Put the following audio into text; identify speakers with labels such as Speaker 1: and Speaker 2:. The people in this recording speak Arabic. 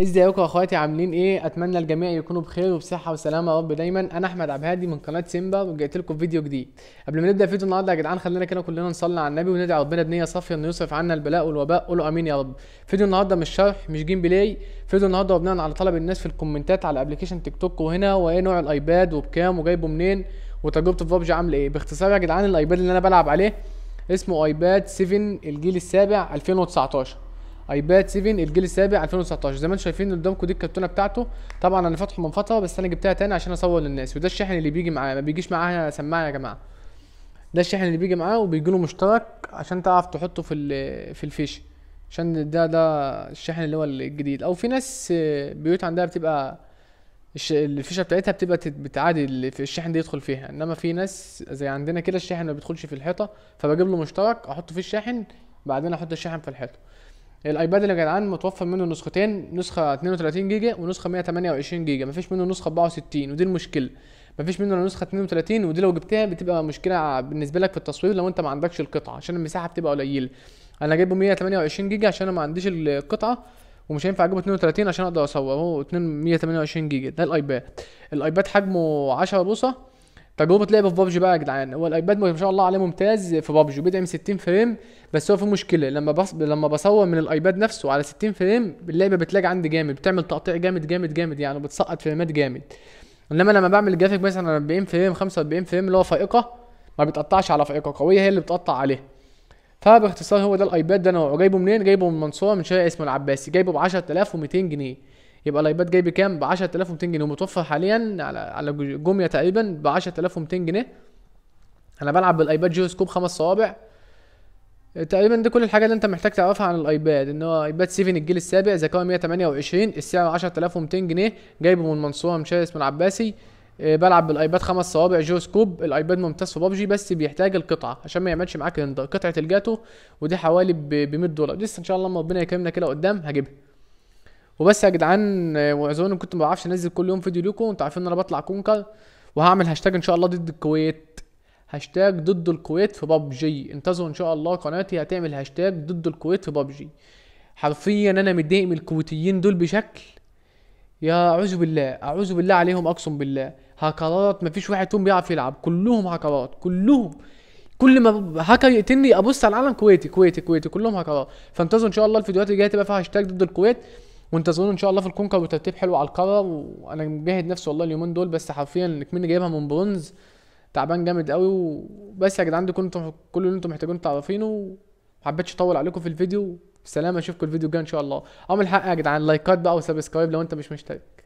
Speaker 1: ازيكم يا اخواتي عاملين ايه اتمنى الجميع يكونوا بخير وبصحه وسلامه يا رب دايما انا احمد عبد من قناه سيمبا وجيت لكم فيديو جديد قبل ما نبدا فيديو النهارده يا جدعان خلينا كده كلنا نصلي على النبي وندعي ربنا بنيه صافيه انه يصرف عنا البلاء والوباء قولوا امين يا رب فيديو النهارده مش شرح مش جيم بلاي فيديو النهارده وبناء على طلب الناس في الكومنتات على ابلكيشن تيك توك وهنا وايه نوع الايباد وبكام وجايبه منين وتجربته في بابجي عامله ايه باختصار يا جدعان الايباد اللي انا بلعب عليه اسمه ايباد 7 الجيل السابع 2019 ايباد 7 الجيل السابع 2019 زي ما انتم شايفين قدامكم دي الكرتونه بتاعته طبعا انا فاتحه من فتره بس انا جبتها تاني عشان اصور للناس وده الشاحن اللي بيجي معاه ما بيجيش معاه سماعه يا جماعه ده الشاحن اللي بيجي معاه وبيجي له مشترك عشان تعرف تحطه في في الفيشه عشان ده ده الشاحن اللي هو الجديد او في ناس بيوت عندها بتبقى الفيشه بتاعتها بتبقى بتعادي الشاحن ده يدخل فيها انما في ناس زي عندنا كده الشاحن ما بيدخلش في الحيطه فبجيب له مشترك احطه في الشاحن بعدين احط الشاحن في الحيطه الايباد اللي يا جدعان متوفر منه نسختين نسخه 32 جيجا ونسخه 128 جيجا مفيش منه نسخه 64 ودي المشكله مفيش منه نسخه 32 ودي لو جبتها بتبقى مشكله بالنسبه لك في التصوير لو انت ما عندكش القطعه عشان المساحه بتبقى قليله انا جايبه 128 جيجا عشان انا ما عنديش القطعه ومش هينفع اجيبه 32 عشان اقدر اصور اهو 128 جيجا ده الايباد الايباد حجمه 10 بوصه طيب، تجربه لعبه في بابجي بقى يا جدعان هو الايباد ما شاء الله عليه ممتاز في بابجي بيدعم 60 فريم بس هو في مشكله لما بص... لما بصور من الايباد نفسه على 60 فريم اللعبه بتلاج عندي جامد بتعمل تقطيع جامد جامد جامد يعني بتسقط فريمات جامد انما لما بعمل جرافيك مثلا 40 فريم 45 فريم اللي هو فائقه ما بتقطعش على فائقه قويه هي اللي بتقطع عليها فباختصار هو ده الايباد ده انا جايبه منين جايبه من منصوره من شارع اسمه العباسي جايبه ب 10200 جنيه يبقى الايباد جاي بكام ب 10200 جنيه ومتوفر حاليا على على جوميا تقريبا ب 10200 جنيه انا بلعب بالايباد جيروسكوب خمس صوابع آه، تقريبا دي كل الحاجات اللي انت محتاج تعرفها عن الايباد ان هو ايباد 7 الجيل السابع ذاكره 128 السعر 10200 جنيه جايبه من المنصوره من شارس العباسي آه، بلعب بالايباد خمس صوابع جيروسكوب الايباد ممتاز في بابجي بس بيحتاج القطعه عشان ما يعملش معاك قطعه الجاتو ودي حوالي ب 100 دولار لسه ان شاء الله ربنا يكرمنا كده قدام هجيبها وبس يا جدعان واعذروني كنت ما بعرفش انزل كل يوم فيديو ليكم انتوا عارفين ان انا بطلع كونكر وهعمل هاشتاج ان شاء الله ضد الكويت هاشتاج ضد الكويت في بابجي انتظروا ان شاء الله قناتي هتعمل هاشتاج ضد الكويت في بابجي حرفيا انا متضايق من الكويتيين دول بشكل يا اعوذ بالله اعوذ بالله عليهم اقسم بالله هكرات مفيش واحد فيهم بيعرف يلعب كلهم هكرات كلهم كل ما هاكر يقتلني ابص على العالم كويتي كويتي كويتي كلهم هكرات فانتظروا ان شاء الله الفيديوهات اللي جايه تبقى فيها هاشتاج ضد الكويت وانتظرونا ان شاء الله في الكونكر وترتيب حلو على القاره وانا مجاهد نفسي والله اليومين دول بس حرفيا كمني جايبها من برونز تعبان جامد قوي وبس يا جدعان كنتم كل, كل اللي انتم محتاجين تعرفينه حبيتش اطول عليكم في الفيديو سلام اشوفكم الفيديو الجاي ان شاء الله اعمل حق يا جدعان لايكات بقى وسبسكرايب لو انت مش مشترك